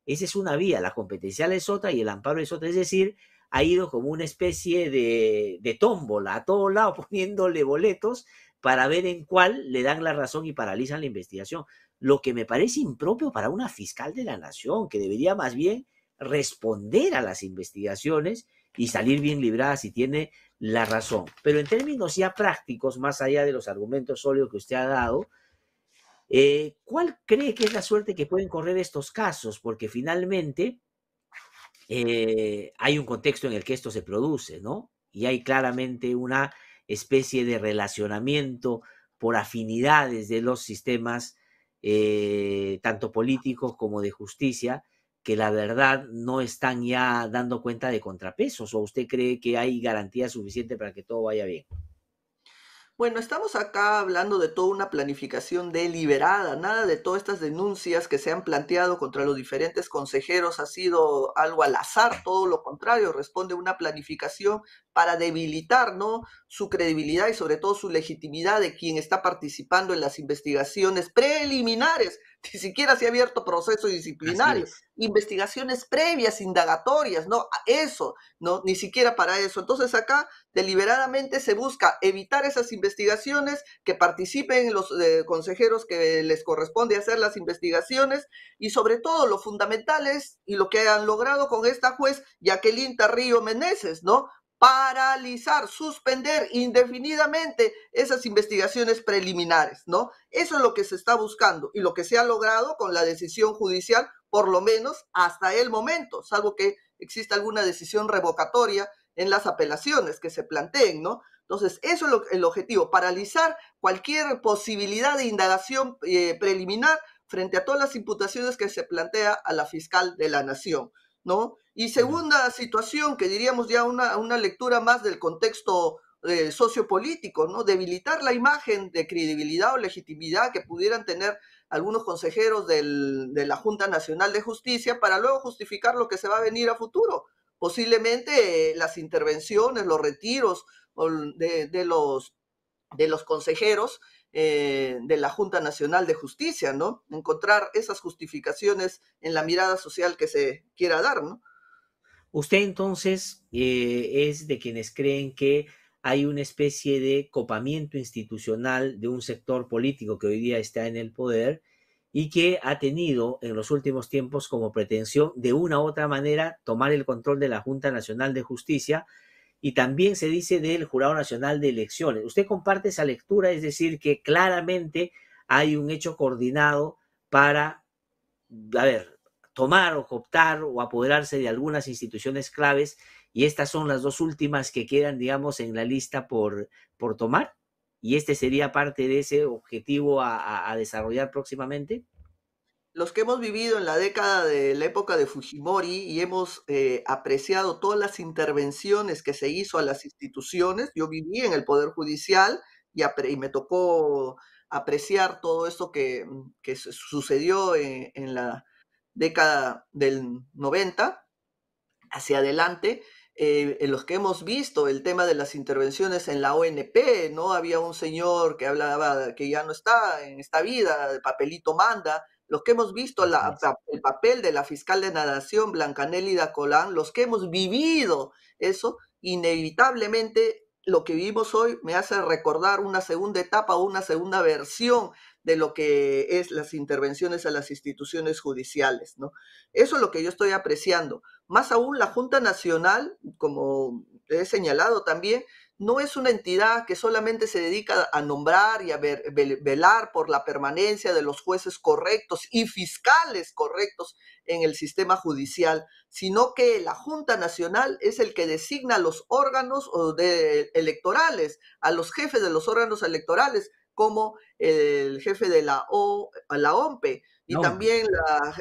Esa es una vía, la competencial es otra y el amparo es otra. Es decir, ha ido como una especie de, de tómbola a todo lado <laughs> poniéndole boletos para ver en cuál le dan la razón y paralizan la investigación. Lo que me parece impropio para una fiscal de la nación, que debería más bien responder a las investigaciones y salir bien librada si tiene la razón. Pero en términos ya prácticos, más allá de los argumentos sólidos que usted ha dado, eh, ¿cuál cree que es la suerte que pueden correr estos casos? Porque finalmente eh, hay un contexto en el que esto se produce, ¿no? Y hay claramente una especie de relacionamiento por afinidades de los sistemas, eh, tanto políticos como de justicia, que la verdad no están ya dando cuenta de contrapesos o usted cree que hay garantía suficiente para que todo vaya bien? Bueno, estamos acá hablando de toda una planificación deliberada, nada de todas estas denuncias que se han planteado contra los diferentes consejeros ha sido algo al azar, todo lo contrario, responde una planificación para debilitar ¿no? su credibilidad y sobre todo su legitimidad de quien está participando en las investigaciones preliminares. <laughs> Ni siquiera se ha abierto proceso disciplinario, investigaciones previas, indagatorias, ¿no? Eso, ¿no? Ni siquiera para eso. Entonces acá deliberadamente se busca evitar esas investigaciones, que participen los eh, consejeros que les corresponde hacer las investigaciones y sobre todo lo fundamental es y lo que han logrado con esta juez Jacqueline Tarrillo Meneses, ¿no? paralizar, suspender indefinidamente esas investigaciones preliminares, ¿no? Eso es lo que se está buscando y lo que se ha logrado con la decisión judicial, por lo menos hasta el momento, salvo que exista alguna decisión revocatoria en las apelaciones que se planteen, ¿no? Entonces, eso es el objetivo, paralizar cualquier posibilidad de indagación eh, preliminar frente a todas las imputaciones que se plantea a la fiscal de la nación, ¿no? Y segunda situación, que diríamos ya una, lectura más del contexto eh, sociopolítico, ¿no? Debilitar la imagen de credibilidad o legitimidad que pudieran tener algunos consejeros de la Junta Nacional de Justicia para luego justificar lo que se va a venir a futuro. Posiblemente eh, las intervenciones, los retiros de, los, de los consejeros eh, de la Junta Nacional de Justicia, ¿no? Encontrar esas justificaciones en la mirada social que se quiera dar, ¿no? Usted entonces eh, es de quienes creen que hay una especie de copamiento institucional de un sector político que hoy día está en el poder y que ha tenido en los últimos tiempos como pretensión de una u otra manera tomar el control de la Junta Nacional de Justicia y también se dice del Jurado Nacional de Elecciones. ¿Usted comparte esa lectura? Es decir, que claramente hay un hecho coordinado para, a ver, tomar o optar o apoderarse de algunas instituciones claves y estas son las dos últimas que quedan, digamos, en la lista por, por tomar y este sería parte de ese objetivo a, a, desarrollar próximamente? Los que hemos vivido en la década de la época de Fujimori y hemos eh, apreciado todas las intervenciones que se hizo a las instituciones, yo viví en el Poder Judicial y, me tocó apreciar todo esto que, sucedió eh, en, la, década del 90 hacia adelante, eh, en los que hemos visto el tema de las intervenciones en la ONP, ¿no? Había un señor que hablaba que ya no está en esta vida, el papelito manda, los que hemos visto el papel de la fiscal de nadación da Colán, los que hemos vivido eso, inevitablemente lo que vivimos hoy me hace recordar una segunda etapa, una segunda versión de lo que es las intervenciones a las instituciones judiciales, ¿no? Eso es lo que yo estoy apreciando. Más aún, la Junta Nacional, como he señalado también, no es una entidad que solamente se dedica a nombrar y a velar por la permanencia de los jueces correctos y fiscales correctos en el sistema judicial, sino que la Junta Nacional es el que designa a los órganos electorales, a los jefes de los órganos electorales, como el jefe de la, o, la OMPE y e. también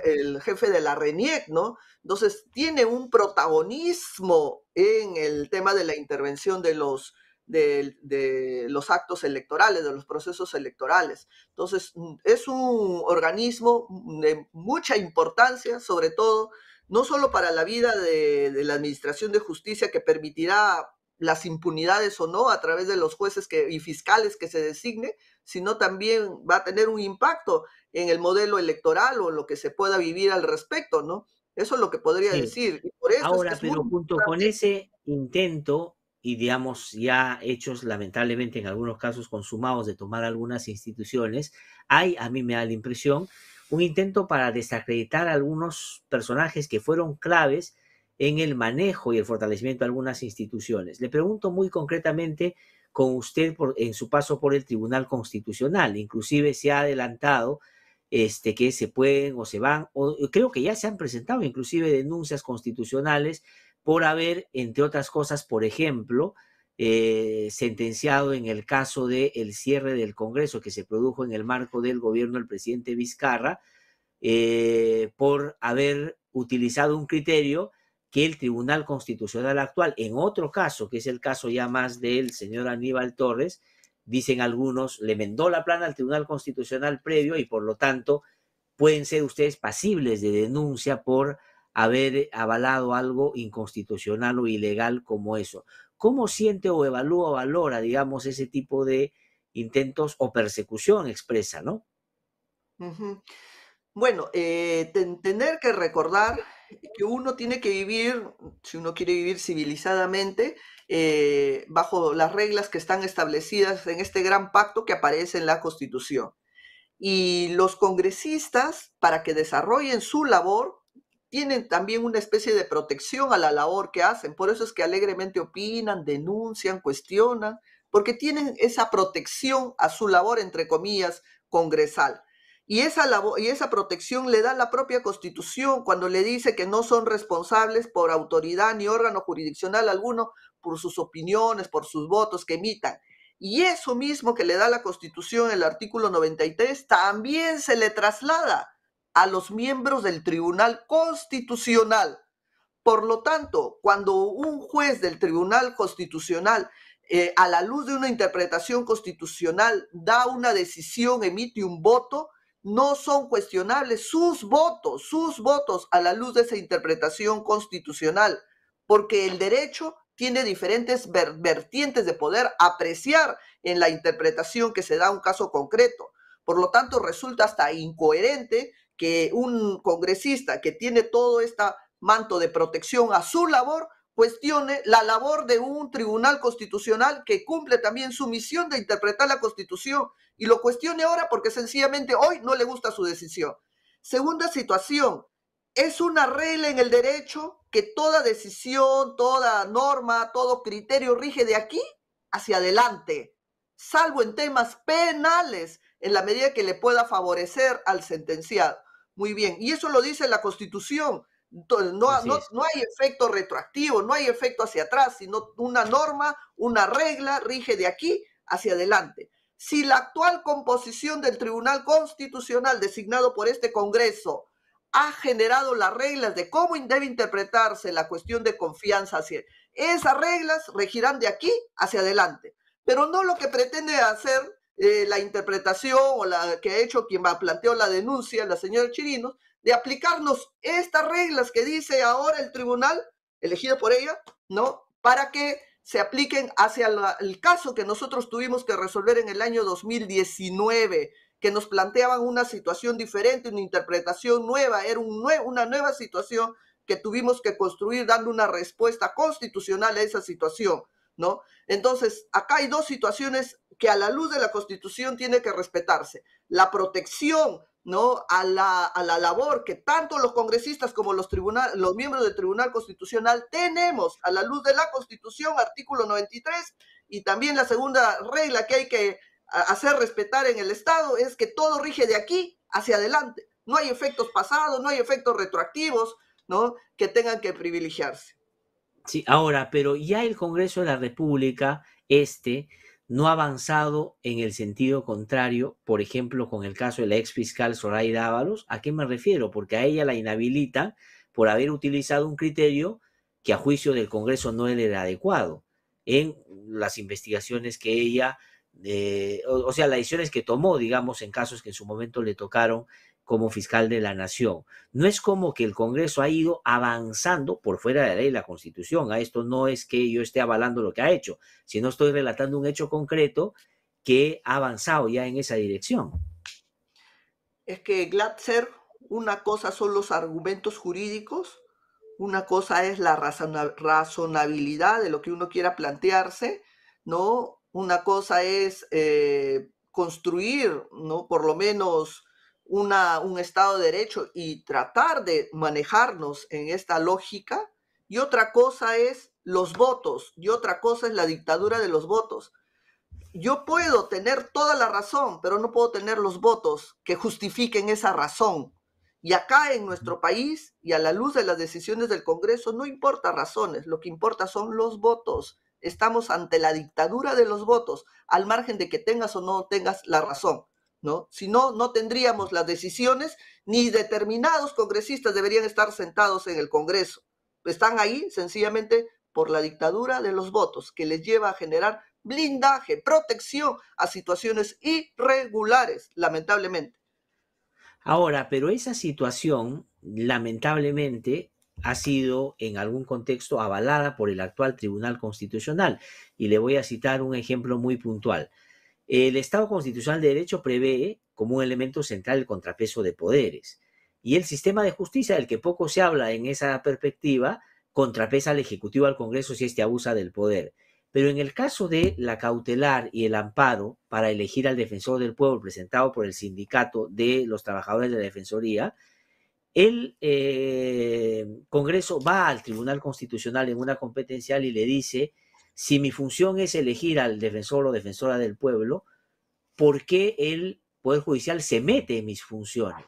el jefe de la RENIEC, ¿no? Entonces, tiene un protagonismo en el tema de la intervención de los, de, los actos electorales, de los procesos electorales. Entonces, mm, es un organismo de mucha importancia, sobre todo, no solo para la vida de la Administración de Justicia, que permitirá las impunidades o no a través de los jueces que, y fiscales que se designe, sino también va a tener un impacto en el modelo electoral o en lo que se pueda vivir al respecto, ¿no? Eso es lo que podría decir. Y por eso Ahora, junto con ese intento y digamos ya hechos lamentablemente en algunos casos consumados de tomar algunas instituciones, hay, a mí me da la impresión, un intento para desacreditar a algunos personajes que fueron claves en el manejo y el fortalecimiento de algunas instituciones. Le pregunto muy concretamente con usted en su paso por el Tribunal Constitucional. Inclusive se ha adelantado este, que se pueden o se van, o eh, creo que ya se han presentado inclusive denuncias constitucionales por haber, entre otras cosas, por ejemplo, eh, sentenciado en el caso del el cierre del Congreso que se produjo en el marco del gobierno del presidente Vizcarra, eh, por haber utilizado un criterio que el Tribunal Constitucional actual, en otro caso, que es el caso ya más del señor Aníbal Torres, dicen algunos, le mendó la plana al Tribunal Constitucional previo y por lo tanto pueden ser ustedes pasibles de denuncia por haber avalado algo inconstitucional o ilegal como eso. ¿Cómo siente o evalúa o valora, digamos, ese tipo de intentos o persecución expresa, no? Bueno, eh, tener que recordar que uno tiene que vivir, si uno quiere vivir civilizadamente, eh, bajo las reglas que están establecidas en este gran pacto que aparece en la Constitución. Y los congresistas, para que desarrollen su labor, tienen también una especie de protección a la labor que hacen. Por eso es que alegremente opinan, denuncian, cuestionan, porque tienen esa protección a su labor, entre comillas, congresal. Y esa, y esa protección le da la propia Constitución cuando le dice que no son responsables por autoridad ni órgano jurisdiccional alguno por sus opiniones, por sus votos que emitan. Y eso mismo que le da la Constitución, en el artículo 93, también se le traslada a los miembros del Tribunal Constitucional. Por lo tanto, cuando un juez del Tribunal Constitucional eh, a la luz de una interpretación constitucional, da una decisión, emite un voto, no son cuestionables sus votos, sus votos a la luz de esa interpretación constitucional, porque el derecho tiene diferentes vertientes de poder apreciar en la interpretación que se da a un caso concreto. Por lo tanto, resulta hasta incoherente que un congresista que tiene todo este manto de protección a su labor cuestione la labor de un tribunal constitucional que cumple también su misión de interpretar la constitución y lo cuestione ahora porque sencillamente hoy no le gusta su decisión. Segunda situación, es una regla en el derecho que toda decisión, toda norma, todo criterio rige de aquí hacia adelante, salvo en temas penales, en la medida que le pueda favorecer al sentenciado. Muy bien, y eso lo dice la Constitución. No, no, hay efecto retroactivo, no hay efecto hacia atrás, sino una norma, una regla rige de aquí hacia adelante. Si la actual composición del Tribunal Constitucional designado por este Congreso ha generado las reglas de cómo debe interpretarse la cuestión de confianza hacia esas reglas regirán de aquí hacia adelante, pero no lo que pretende hacer eh, la interpretación o la que ha hecho quien planteó la denuncia, la señora Chirinos, de aplicarnos estas reglas que dice ahora el tribunal, elegido por ella, ¿no? Para que se apliquen hacia el caso que nosotros tuvimos que resolver en el año 2019, que nos planteaban una situación diferente, una interpretación nueva, era un una nueva situación que tuvimos que construir dando una respuesta constitucional a esa situación, ¿no? Entonces, acá hay dos situaciones que a la luz de la Constitución tiene que respetarse. La protección ¿no? A la, a la, labor que tanto los congresistas como los, tribunal, los miembros del Tribunal Constitucional tenemos a la luz de la Constitución, artículo 93, y también la segunda regla que hay que hacer respetar en el Estado es que todo rige de aquí hacia adelante. No hay efectos pasados, no hay efectos retroactivos, ¿no? Que tengan que privilegiarse. Sí, ahora, pero ya el Congreso de la República, este, no ha avanzado en el sentido contrario, por ejemplo, con el caso de la ex fiscal Zoraida Ábalos. ¿A qué me refiero? Porque a ella la inhabilita por haber utilizado un criterio que a juicio del Congreso no era adecuado en las investigaciones que ella, eh, o, sea, las decisiones que tomó, digamos, en casos que en su momento le tocaron como fiscal de la nación. No es como que el Congreso ha ido avanzando por fuera de la ley y la Constitución. A esto no es que yo esté avalando lo que ha hecho, sino estoy relatando un hecho concreto que ha avanzado ya en esa dirección. Es que Glatzer, una cosa son los argumentos jurídicos, una cosa es la razonabilidad de lo que uno quiera plantearse, ¿no? Una cosa es eh, construir, ¿no? Por lo menos un Estado de Derecho y tratar de manejarnos en esta lógica, y otra cosa es los votos, y otra cosa es la dictadura de los votos. Yo puedo tener toda la razón, pero no puedo tener los votos que justifiquen esa razón. Y acá en nuestro país, y a la luz de las decisiones del Congreso, no importa razones, lo que importa son los votos. Estamos ante la dictadura de los votos, al margen de que tengas o no tengas la razón. Si no, no tendríamos las decisiones, ni determinados congresistas deberían estar sentados en el Congreso. Están ahí sencillamente por la dictadura de los votos, que les lleva a generar blindaje, protección a situaciones irregulares, lamentablemente. Ahora, pero esa situación, lamentablemente, ha sido en algún contexto avalada por el actual Tribunal Constitucional. Y le voy a citar un ejemplo muy puntual. El Estado Constitucional de Derecho prevé como un elemento central el contrapeso de poderes. Y el sistema de justicia, del que poco se habla en esa perspectiva, contrapesa al Ejecutivo, al Congreso, si éste abusa del poder. Pero en el caso de la cautelar y el amparo para elegir al defensor del pueblo presentado por el sindicato de los trabajadores de la Defensoría, el eh, Congreso va al Tribunal Constitucional en una competencial y le dice, si mi función es elegir al defensor o defensora del pueblo, ¿por qué el Poder Judicial se mete en mis funciones?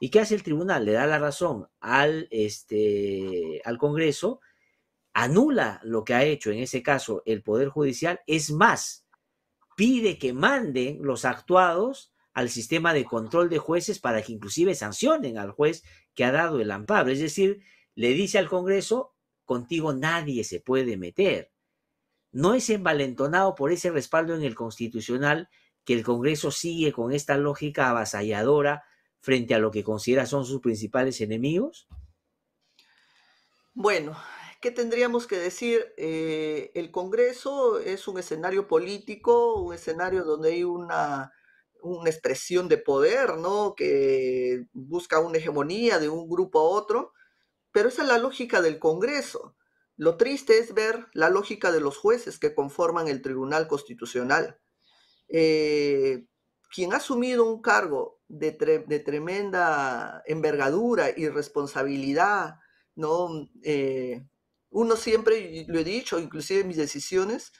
¿Y qué hace el tribunal? Le da la razón al, este, al Congreso, anula lo que ha hecho en ese caso el Poder Judicial, es más, pide que manden los actuados al sistema de control de jueces para que inclusive sancionen al juez que ha dado el amparo. Es decir, le dice al Congreso, contigo nadie se puede meter no es envalentonado por ese respaldo en el Constitucional que el Congreso sigue con esta lógica avasalladora frente a lo que considera son sus principales enemigos? Bueno, ¿qué tendríamos que decir? Eh, el Congreso es un escenario político, un escenario donde hay una, una expresión de poder, ¿no? Que busca una hegemonía de un grupo a otro, pero esa es la lógica del Congreso. Lo triste es ver la lógica de los jueces que conforman el Tribunal Constitucional. Eh, quien ha asumido un cargo de, tremenda envergadura y responsabilidad, ¿no? Eh, uno siempre, lo he dicho, inclusive en mis decisiones,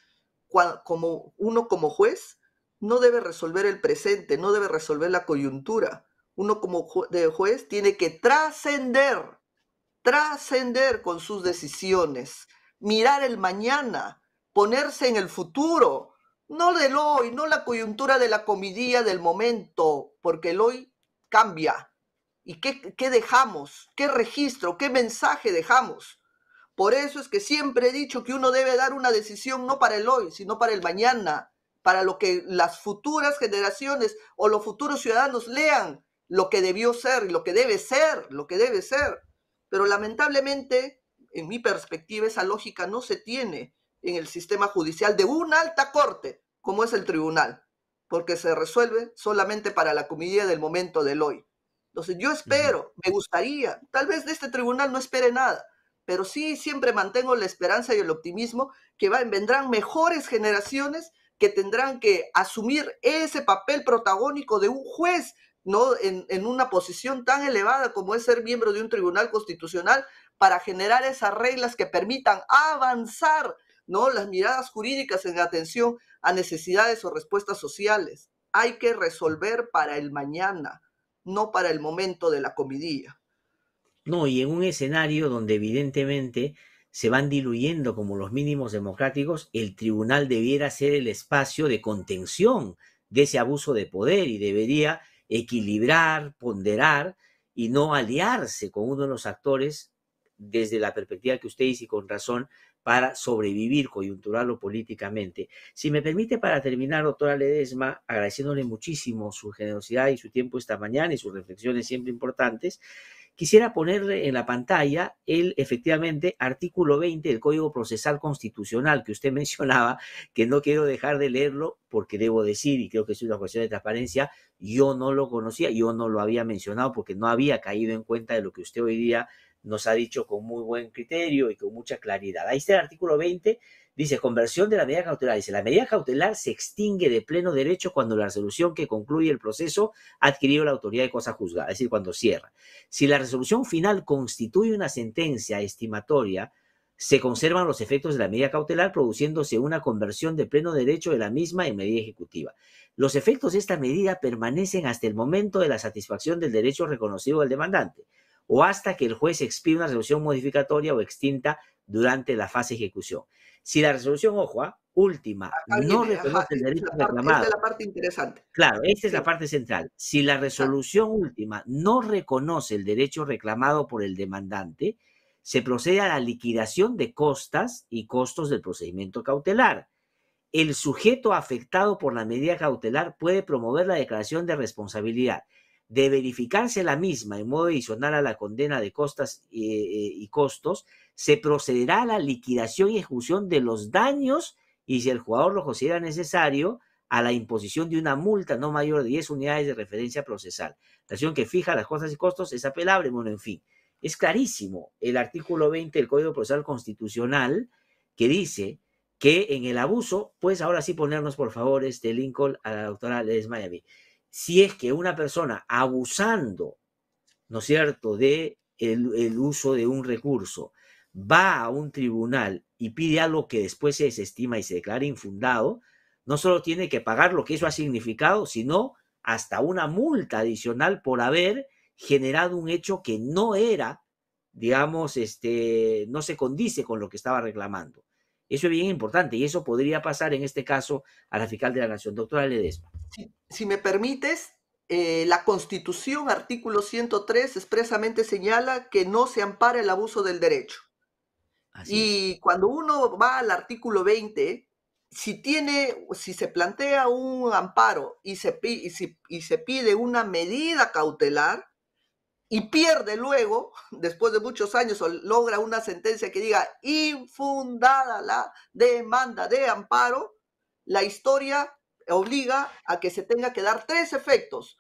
como uno como juez no debe resolver el presente, no debe resolver la coyuntura. Uno como juez tiene que trascender trascender con sus decisiones, mirar el mañana, ponerse en el futuro, no del hoy, no la coyuntura de la comidilla del momento, porque el hoy cambia. ¿Y qué, dejamos? ¿Qué registro? ¿Qué mensaje dejamos? Por eso es que siempre he dicho que uno debe dar una decisión no para el hoy, sino para el mañana, para lo que las futuras generaciones o los futuros ciudadanos lean, lo que debió ser, y lo que debe ser, lo que debe ser. Pero lamentablemente, en mi perspectiva, esa lógica no se tiene en el sistema judicial de una alta corte, como es el tribunal, porque se resuelve solamente para la comida del momento del hoy. Entonces, yo espero, me gustaría, tal vez de este tribunal no espere nada, pero sí siempre mantengo la esperanza y el optimismo que vendrán mejores generaciones que tendrán que asumir ese papel protagónico de un juez ¿no? En, una posición tan elevada como es ser miembro de un tribunal constitucional para generar esas reglas que permitan avanzar ¿no? las miradas jurídicas en atención a necesidades o respuestas sociales. Hay que resolver para el mañana, no para el momento de la comidilla. No, y en un escenario donde evidentemente se van diluyendo como los mínimos democráticos, el tribunal debiera ser el espacio de contención de ese abuso de poder y debería equilibrar, ponderar y no aliarse con uno de los actores desde la perspectiva que usted dice y con razón para sobrevivir coyuntural o políticamente. Si me permite para terminar, doctora Ledesma, agradeciéndole muchísimo su generosidad y su tiempo esta mañana y sus reflexiones siempre importantes, Quisiera ponerle en la pantalla el, efectivamente, artículo 20 del Código Procesal Constitucional que usted <laughs> mencionaba, que no quiero dejar de leerlo porque debo decir, y creo que es una cuestión de transparencia, yo no lo conocía, yo no lo había mencionado porque no había caído en cuenta de lo que usted hoy día nos ha dicho con muy buen criterio y con mucha claridad. Ahí está el artículo 20 Dice, conversión de la medida cautelar. Dice, la medida cautelar se extingue de pleno derecho cuando la resolución que concluye el proceso ha la autoridad de cosa juzgada, es decir, cuando cierra. Si la resolución final constituye una sentencia estimatoria, se conservan los efectos de la medida cautelar, produciéndose una conversión de pleno derecho de la misma en medida ejecutiva. Los efectos de esta medida permanecen hasta el momento de la satisfacción del derecho reconocido del demandante o hasta que el juez expida una resolución modificatoria o extinta durante la fase de ejecución. Si la resolución, ojo, ¿ah? última, ah, no reconoce el derecho reclamado. Esta es la parte interesante. Claro, esta es la parte central. Si la resolución última no reconoce el derecho reclamado por el demandante, se procede a la liquidación de costas y costos del procedimiento cautelar. El sujeto afectado por la medida cautelar puede promover la declaración de responsabilidad de verificarse la misma en modo adicional a la condena de costas eh, eh, y costos, se procederá a la liquidación y ejecución de los daños y si el jugador lo considera necesario, a la imposición de una multa no mayor de 10 unidades de referencia procesal. La acción que fija las costas y costos es apelable, bueno, en fin. Es clarísimo el artículo 20 del Código Procesal Constitucional que dice que en el abuso, pues ahora sí ponernos por favor este Lincoln a la doctora Ledesma si es que una persona abusando, ¿no es cierto?, de el, uso de un recurso, va a un tribunal y pide algo que después se desestima y se declara infundado, no solo tiene que pagar lo que eso ha significado, sino hasta una multa adicional por haber generado un hecho que no era, digamos, este, no se condice con lo que estaba reclamando. Eso es bien importante y eso podría pasar en este caso a la fiscal de la Nación. Doctora Ledesma. Si, me permites, eh, la Constitución, artículo 103, expresamente señala que no se ampara el abuso del derecho. y cuando uno va al artículo 20, si tiene, si se plantea un amparo y se pide una medida cautelar, y pierde luego, después de muchos años, o logra una sentencia que diga infundada la demanda de amparo, la historia obliga a que se tenga que dar tres efectos.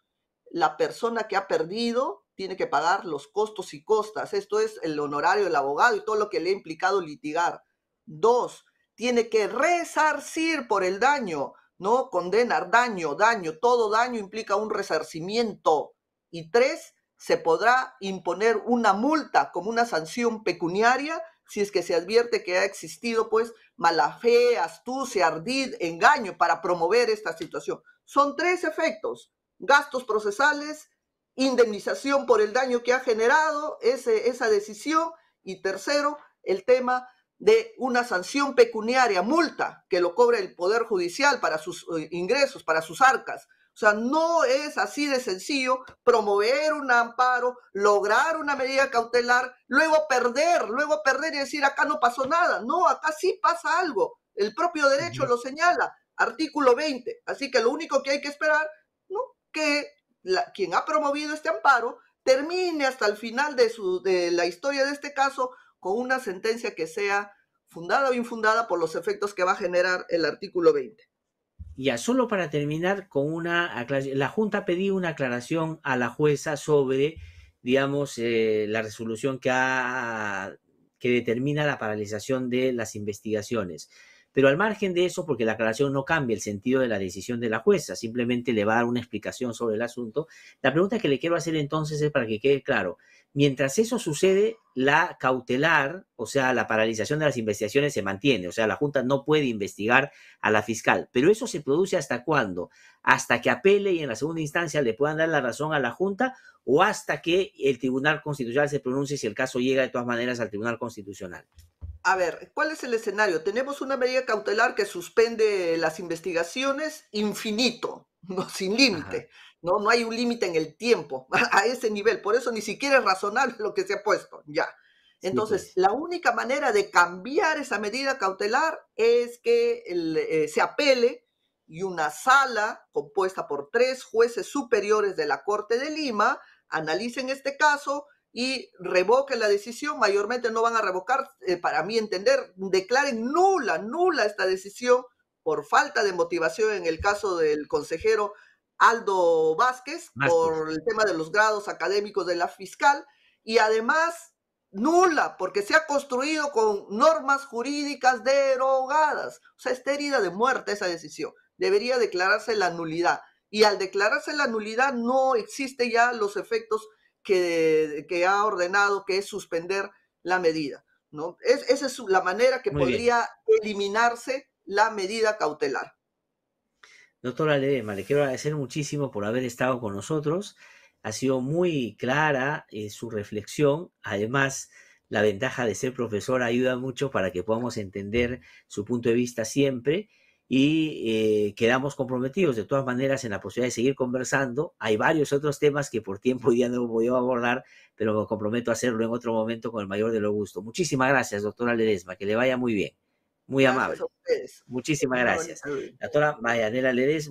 La persona que ha perdido tiene que pagar los costos y costas. Esto es el honorario del abogado y todo lo que le ha implicado litigar. Dos, tiene que resarcir por el daño, no condenar daño, daño. Todo daño implica un resarcimiento. Y tres, se podrá imponer una multa como una sanción pecuniaria si es que se advierte que ha existido pues mala fe, astucia, ardid, engaño para promover esta situación. Son tres efectos, gastos procesales, indemnización por el daño que ha generado esa decisión y tercero, el tema de una sanción pecuniaria, multa, que lo cobra el Poder Judicial para sus eh, ingresos, para sus arcas. O sea, no es así de sencillo promover un amparo, lograr una medida cautelar, luego perder, luego perder y decir acá no pasó nada. No, acá sí pasa algo. El propio derecho lo señala, artículo 20. Así que lo único que hay que esperar, ¿no? Que quien ha promovido este amparo termine hasta el final de, su, de la historia de este caso con una sentencia que sea fundada o infundada por los efectos que va a generar el artículo 20. Ya, solo para terminar con una aclaración. La Junta pidió una aclaración a la jueza sobre, digamos, eh, la resolución que, que determina la paralización de las investigaciones. Pero al margen de eso, porque la aclaración no cambia el sentido de la decisión de la jueza, simplemente le va a dar una explicación sobre el asunto, la pregunta que le quiero hacer entonces es para que quede claro, Mientras eso sucede, la cautelar, o sea, la paralización de las investigaciones se mantiene, o sea, la Junta no puede investigar a la fiscal. Pero eso se produce hasta cuándo? Hasta que apele y en la segunda instancia le puedan dar la razón a la Junta o hasta que el Tribunal Constitucional se pronuncie si el caso llega de todas maneras al Tribunal Constitucional. A ver, ¿cuál es el escenario? Tenemos una medida cautelar que suspende las investigaciones infinito, <laughs> sin límite. ¿no? No hay un límite en el tiempo <laughs> a ese nivel, por eso ni siquiera es razonable lo que se ha puesto, ya. Entonces, pues. la única manera de cambiar esa medida cautelar es que eh, se apele y una sala compuesta por tres jueces superiores de la Corte de Lima analicen este caso y revoquen la decisión. Mayormente no van a revocar, eh, para mi entender, declaren nula, nula esta decisión por falta de motivación en el caso del consejero Aldo Vázquez, por el tema de los grados académicos de la fiscal y además nula, porque se ha construido con normas jurídicas derogadas. O sea, está herida de muerte esa decisión. Debería declararse la nulidad. Y al declararse la nulidad no existe ya los efectos que, ha ordenado, que es suspender la medida. ¿no? Es, esa es la manera que podría eliminarse la medida cautelar. Doctora Ledesma, le quiero agradecer muchísimo por haber estado con nosotros. Ha sido muy clara eh, su reflexión. Además, la ventaja de ser profesora ayuda mucho para que podamos entender su punto de vista siempre y eh, quedamos comprometidos de todas maneras en la posibilidad de seguir conversando. Hay varios otros temas que por tiempo ya no voy a abordar, pero me comprometo a hacerlo en otro momento con el mayor de los gustos. Muchísimas gracias, doctora Ledesma, que le vaya muy bien. Muy amable. Muchísimas gracias. Doctora Mayanela Ledesma.